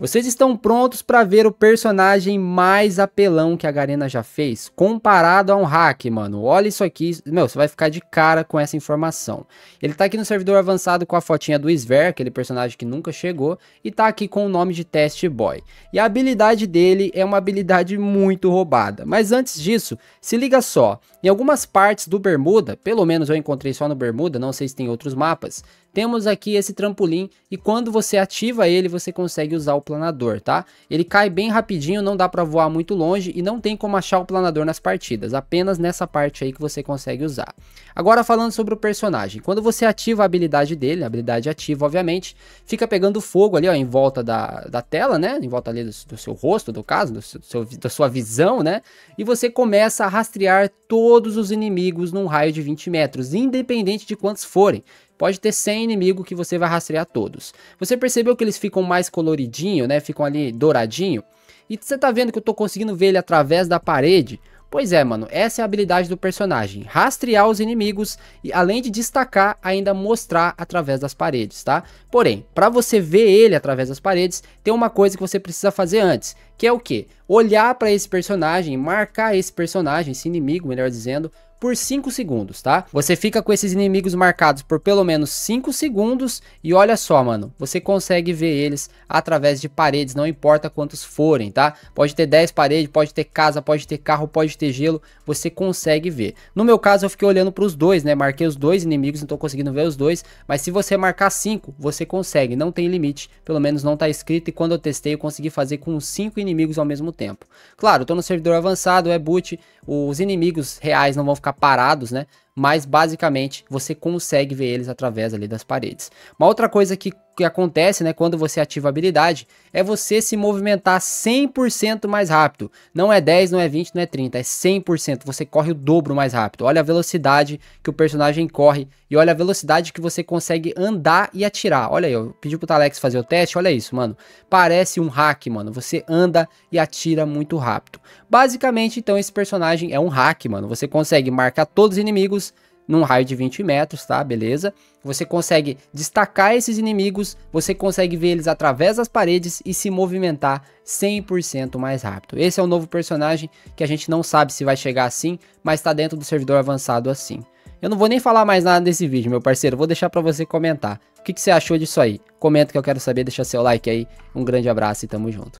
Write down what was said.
Vocês estão prontos para ver o personagem mais apelão que a Garena já fez? Comparado a um hack, mano. Olha isso aqui. Meu, você vai ficar de cara com essa informação. Ele tá aqui no servidor avançado com a fotinha do Sver, aquele personagem que nunca chegou. E tá aqui com o nome de Test Boy. E a habilidade dele é uma habilidade muito roubada. Mas antes disso, se liga só. Em algumas partes do Bermuda, pelo menos eu encontrei só no Bermuda, não sei se tem outros mapas, temos aqui esse trampolim e quando você ativa ele, você consegue usar o planador, tá? Ele cai bem rapidinho, não dá para voar muito longe e não tem como achar o planador nas partidas, apenas nessa parte aí que você consegue usar. Agora falando sobre o personagem, quando você ativa a habilidade dele, a habilidade ativa obviamente, fica pegando fogo ali ó, em volta da, da tela, né? Em volta ali do, do seu rosto, do caso, do seu, da sua visão, né? E você começa a rastrear todos os inimigos num raio de 20 metros, independente de quantos forem. Pode ter 100 inimigos que você vai rastrear todos. Você percebeu que eles ficam mais coloridinho, né? Ficam ali douradinho. E você tá vendo que eu tô conseguindo ver ele através da parede? Pois é, mano, essa é a habilidade do personagem, rastrear os inimigos e além de destacar, ainda mostrar através das paredes, tá? Porém, para você ver ele através das paredes, tem uma coisa que você precisa fazer antes, que é o quê? Olhar para esse personagem, marcar esse personagem, esse inimigo, melhor dizendo, por 5 segundos, tá? Você fica com esses inimigos marcados por pelo menos 5 segundos e olha só, mano, você consegue ver eles através de paredes, não importa quantos forem, tá? Pode ter 10 paredes, pode ter casa, pode ter carro, pode ter gelo, você consegue ver. No meu caso, eu fiquei olhando para os dois, né? Marquei os dois inimigos, não tô conseguindo ver os dois, mas se você marcar 5, você consegue, não tem limite, pelo menos não tá escrito e quando eu testei eu consegui fazer com 5 inimigos ao mesmo tempo. Claro, tô no servidor avançado, é boot, os inimigos reais não vão ficar ficar parados, né? mas basicamente você consegue ver eles através ali das paredes. Uma outra coisa que, que acontece, né, quando você ativa a habilidade, é você se movimentar 100% mais rápido. Não é 10, não é 20, não é 30, é 100%. Você corre o dobro mais rápido. Olha a velocidade que o personagem corre e olha a velocidade que você consegue andar e atirar. Olha aí, eu pedi pro Alex fazer o teste, olha isso, mano. Parece um hack, mano. Você anda e atira muito rápido. Basicamente, então, esse personagem é um hack, mano. Você consegue marcar todos os inimigos num raio de 20 metros, tá? Beleza? Você consegue destacar esses inimigos, você consegue ver eles através das paredes e se movimentar 100% mais rápido. Esse é um novo personagem que a gente não sabe se vai chegar assim, mas tá dentro do servidor avançado assim. Eu não vou nem falar mais nada desse vídeo, meu parceiro, vou deixar para você comentar. O que, que você achou disso aí? Comenta que eu quero saber, deixa seu like aí. Um grande abraço e tamo junto.